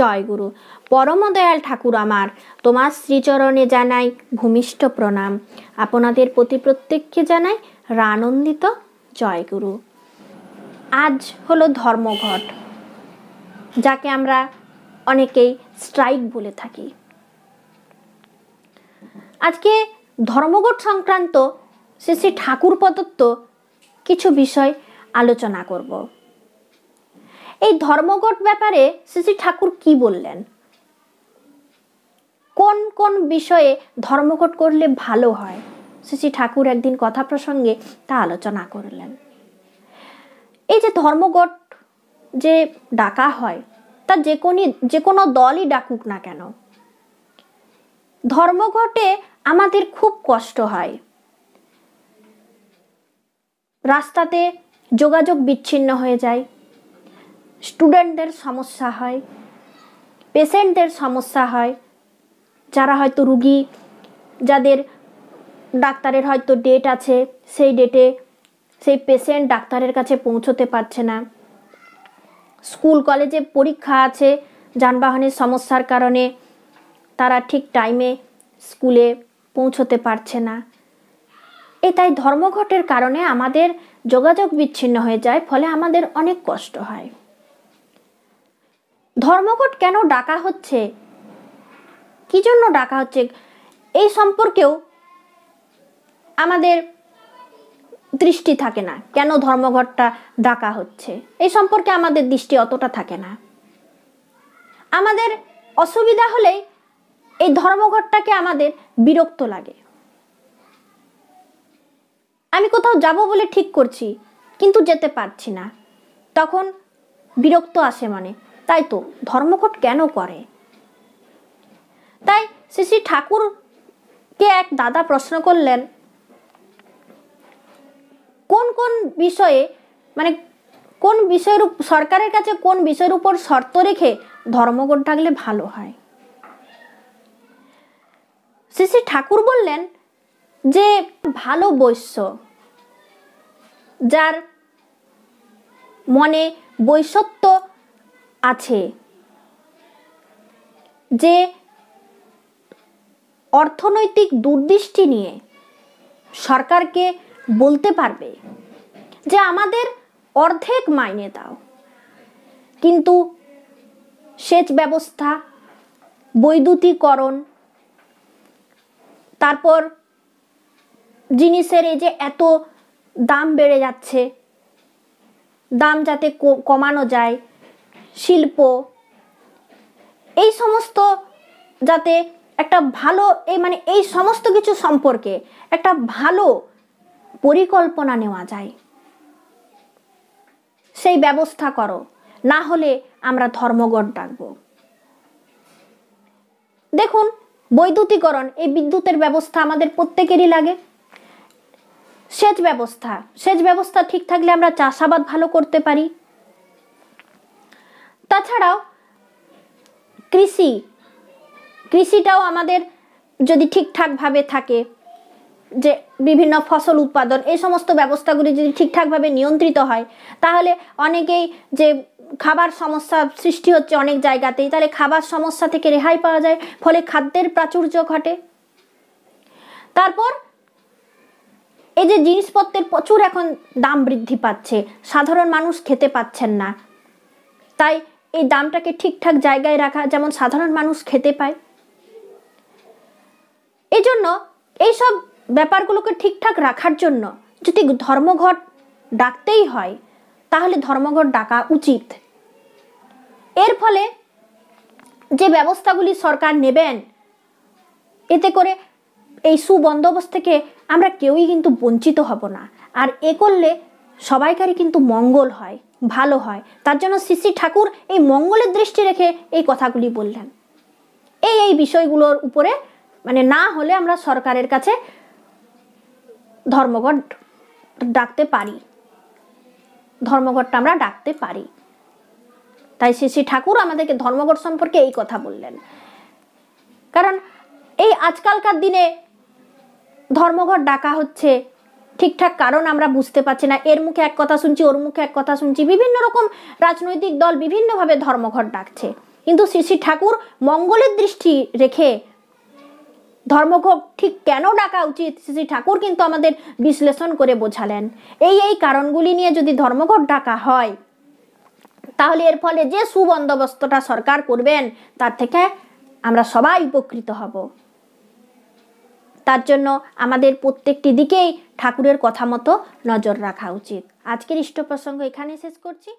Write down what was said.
জয় গুরু পরমদয়াল ঠাকুর আমার তোমার শ্রীচরণে জানাই ভূমিষ্ঠ প্রণাম আপনাদের প্রতি প্রত্যেককে জানাই রানন্দিত জয় গুরু আজ হলো ধর্মঘট যাকে আমরা অনেকেই স্ট্রাইক বলে থাকি আজকে ধর্মঘট সংক্রান্ত শ্রী শ্রী ঠাকুর প্রদত্ত কিছু বিষয় আলোচনা করবো এই ধর্মঘট ব্যাপারে শ্রী ঠাকুর কি বললেন কোন কোন বিষয়ে ধর্মঘট করলে ভালো হয় শ্রী ঠাকুর একদিন কথা প্রসঙ্গে তা আলোচনা করলেন এই যে ধর্মঘট যে ডাকা হয় তা যে কোনো যে কোনো দলই ডাকুক না কেন ধর্মঘটে আমাদের খুব কষ্ট হয় রাস্তাতে যোগাযোগ বিচ্ছিন্ন হয়ে যায় স্টুডেন্টদের সমস্যা হয় পেশেন্টদের সমস্যা হয় যারা হয়তো রুগী যাদের ডাক্তারের হয়তো ডেট আছে সেই ডেটে সেই পেশেন্ট ডাক্তারের কাছে পৌঁছতে পারছে না স্কুল কলেজে পরীক্ষা আছে যানবাহনের সমস্যার কারণে তারা ঠিক টাইমে স্কুলে পৌঁছতে পারছে না এ তাই ধর্মঘটের কারণে আমাদের যোগাযোগ বিচ্ছিন্ন হয়ে যায় ফলে আমাদের অনেক কষ্ট হয় ধর্মঘট কেন ডাকা হচ্ছে কি জন্য ডাকা হচ্ছে এই সম্পর্কেও আমাদের দৃষ্টি থাকে না কেন ধর্মঘটটা ডাকা হচ্ছে এই সম্পর্কে আমাদের দৃষ্টি অতটা থাকে না আমাদের অসুবিধা হলে এই ধর্মঘটটাকে আমাদের বিরক্ত লাগে আমি কোথাও যাব বলে ঠিক করছি কিন্তু যেতে পারছি না তখন বিরক্ত আসে মনে তাই তো ধর্মঘট কেন করে তাই শ্রী শ্রী ঠাকুরকে এক দাদা প্রশ্ন করলেন কোন কোন বিষয়ে মানে কোন বিষয়ের সরকারের কাছে কোন বিষয়ের উপর শর্ত রেখে ধর্মঘট থাকলে ভালো হয় শ্রী শ্রী ঠাকুর বললেন যে ভালো বৈশ্য যার মনে বৈশত্ব আছে যে অর্থনৈতিক দুর্দৃষ্টি নিয়ে সরকারকে বলতে পারবে যে আমাদের অর্ধেক মাইনে দাও কিন্তু সেচ ব্যবস্থা বৈদ্যুতিকরণ তারপর জিনিসের এই যে এত দাম বেড়ে যাচ্ছে দাম যাতে কমানো যায় শিল্প এই সমস্ত যাতে একটা ভালো এই মানে এই সমস্ত কিছু সম্পর্কে একটা ভালো পরিকল্পনা নেওয়া যায় সেই ব্যবস্থা করো না হলে আমরা ধর্মঘট ডাকব দেখুন বৈদ্যুতিকরণ এই বিদ্যুতের ব্যবস্থা আমাদের প্রত্যেকেরই লাগে সেচ ব্যবস্থা সেচ ব্যবস্থা ঠিক থাকলে আমরা চাষাবাদ ভালো করতে পারি তাছাড়াও কৃষি কৃষিটাও আমাদের যদি ঠিকঠাকভাবে থাকে যে বিভিন্ন ফসল উৎপাদন এই সমস্ত ব্যবস্থাগুলি যদি ঠিকঠাকভাবে নিয়ন্ত্রিত হয় তাহলে অনেকেই যে খাবার সমস্যা সৃষ্টি হচ্ছে অনেক জায়গাতেই তাহলে খাবার সমস্যা থেকে রেহাই পাওয়া যায় ফলে খাদ্যের প্রাচুর্য ঘটে তারপর এই যে জিনিসপত্রের প্রচুর এখন দাম বৃদ্ধি পাচ্ছে সাধারণ মানুষ খেতে পাচ্ছেন না তাই এই দামটাকে ঠিকঠাক জায়গায় রাখা যেমন সাধারণ মানুষ খেতে পায় এই জন্য এইসব ব্যাপারগুলোকে ঠিকঠাক রাখার জন্য যদি ধর্মঘট ডাকতেই হয় তাহলে ধর্মঘট ডাকা উচিত এর ফলে যে ব্যবস্থাগুলি সরকার নেবেন এতে করে এই সুবন্দোবস্ত থেকে আমরা কেউই কিন্তু বঞ্চিত হব না আর এ করলে সবাইকারই কিন্তু মঙ্গল হয় ভালো হয় তার জন্য শ্রী ঠাকুর এই মঙ্গলের দৃষ্টি রেখে এই কথাগুলি বললেন এই এই বিষয়গুলোর উপরে মানে না হলে আমরা সরকারের কাছে ধর্মঘট ডাকতে পারি ধর্মঘটটা আমরা ডাকতে পারি তাই শ্রী শ্রী ঠাকুর আমাদেরকে ধর্মঘট সম্পর্কে এই কথা বললেন কারণ এই আজকালকার দিনে ধর্মঘট ডাকা হচ্ছে ঠিকঠাক কারণ আমরা বুঝতে পারছি না এর মুখে এক কথা শুনছি ওর মুখে এক কথা শুনছি বিভিন্ন রকম রাজনৈতিক দল বিভিন্নভাবে ধর্মঘট ডাকছে কিন্তু শ্রী শ্রী ঠাকুর মঙ্গলের দৃষ্টি রেখে ধর্মঘট ঠিক কেন ডাকা উচিত শ্রী ঠাকুর কিন্তু আমাদের বিশ্লেষণ করে বোঝালেন এই এই কারণগুলি নিয়ে যদি ধর্মঘট ডাকা হয় তাহলে এর ফলে যে সুবন্দোবস্তটা সরকার করবেন তার থেকে আমরা সবাই উপকৃত হব তার জন্য আমাদের প্রত্যেকটি দিকেই ঠাকুরের কথা মতো নজর রাখা উচিত আজকের ইষ্ট প্রসঙ্গ এখানেই শেষ করছি